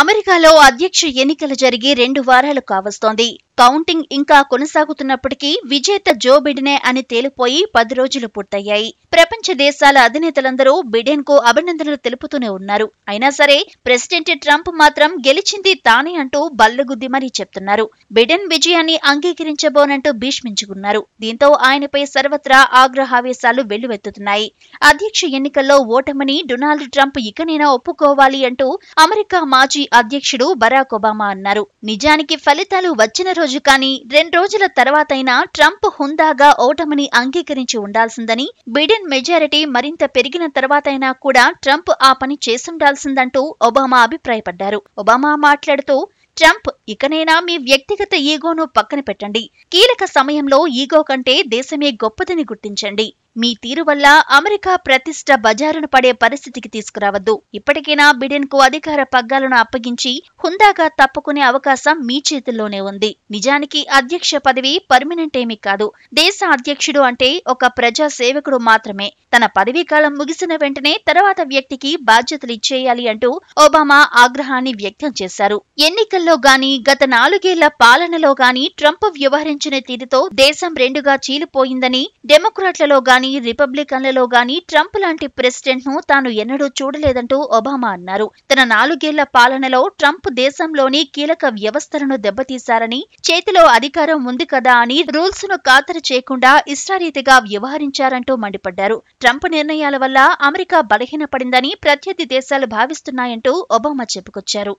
అమెరికాలో అధ్యక్ష ఎన్నికలు జరిగి రెండు వారాలు కావస్తోంది కౌంటింగ్ ఇంకా కొనసాగుతున్నప్పటికీ విజేత జో బిడెనే అని తేలిపోయి పది రోజులు పూర్తయ్యాయి ప్రపంచ దేశాల అధినేతలందరూ బిడెన్ కు అభినందనలు తెలుపుతూనే ఉన్నారు అయినా సరే ప్రెసిడెంట్ ట్రంప్ మాత్రం గెలిచింది తానే అంటూ బల్లగుద్ది మరీ చెప్తున్నారు బిడెన్ విజయాన్ని అంగీకరించబోనంటూ భీష్మించుకున్నారు దీంతో ఆయనపై సర్వత్రా ఆగ్రహావేశాలు వెల్లువెత్తుతున్నాయి అధ్యక్ష ఎన్నికల్లో ఓటమని డొనాల్డ్ ట్రంప్ ఇకనైనా ఒప్పుకోవాలి అంటూ అమెరికా మాజీ అధ్యక్షుడు బరాక్ ఒబామా అన్నారు నిజానికి ఫలితాలు వచ్చిన రోజు కానీ రెండు రోజుల తర్వాతైనా ట్రంప్ హుందాగా ఓటమిని అంగీకరించి ఉండాల్సిందని బిడెన్ మెజారిటీ మరింత పెరిగిన తర్వాతైనా కూడా ట్రంప్ ఆ పని చేసుండాల్సిందంటూ ఒబామా అభిప్రాయపడ్డారు ఒబామా మాట్లాడుతూ ట్రంప్ ఇకనైనా మీ వ్యక్తిగత ఈగోను పక్కన పెట్టండి కీలక సమయంలో ఈగో కంటే దేశమే గొప్పదని గుర్తించండి మీ తీరు వల్ల అమెరికా ప్రతిష్ట బజారును పడే పరిస్థితికి తీసుకురావద్దు ఇప్పటికైనా బిడెన్ కు అధికార పగ్గాలను అప్పగించి హుందాగా తప్పుకునే అవకాశం మీ చేతుల్లోనే ఉంది నిజానికి అధ్యక్ష పదవి పర్మినెంట్ ఏమీ కాదు దేశ అధ్యక్షుడు అంటే ఒక ప్రజా సేవకుడు మాత్రమే తన పదవీ కాలం ముగిసిన వెంటనే తర్వాత వ్యక్తికి బాధ్యతలు ఇచ్చేయాలి అంటూ ఒబామా ఆగ్రహాన్ని వ్యక్తం చేశారు ఎన్నికల్లో గాని గత నాలుగేళ్ల పాలనలో గాని ట్రంప్ వ్యవహరించిన తీరుతో దేశం రెండుగా చీలిపోయిందని డెమోక్రాట్లలో గాని కానీ రిపబ్లికన్లలో గాని ట్రంప్ లాంటి ప్రెసిడెంట్ ను తాను ఎన్నడూ చూడలేదంటూ ఒబామా అన్నారు తన నాలుగేళ్ల పాలనలో ట్రంప్ దేశంలోని కీలక వ్యవస్థలను దెబ్బతీశారని చేతిలో అధికారం ఉంది కదా అని రూల్స్ ను ఖాతరు చేయకుండా ఇష్టారీతిగా వ్యవహరించారంటూ మండిపడ్డారు ట్రంప్ నిర్ణయాల వల్ల అమెరికా బలహీనపడిందని ప్రత్యర్థి దేశాలు భావిస్తున్నాయంటూ ఒబామా చెప్పుకొచ్చారు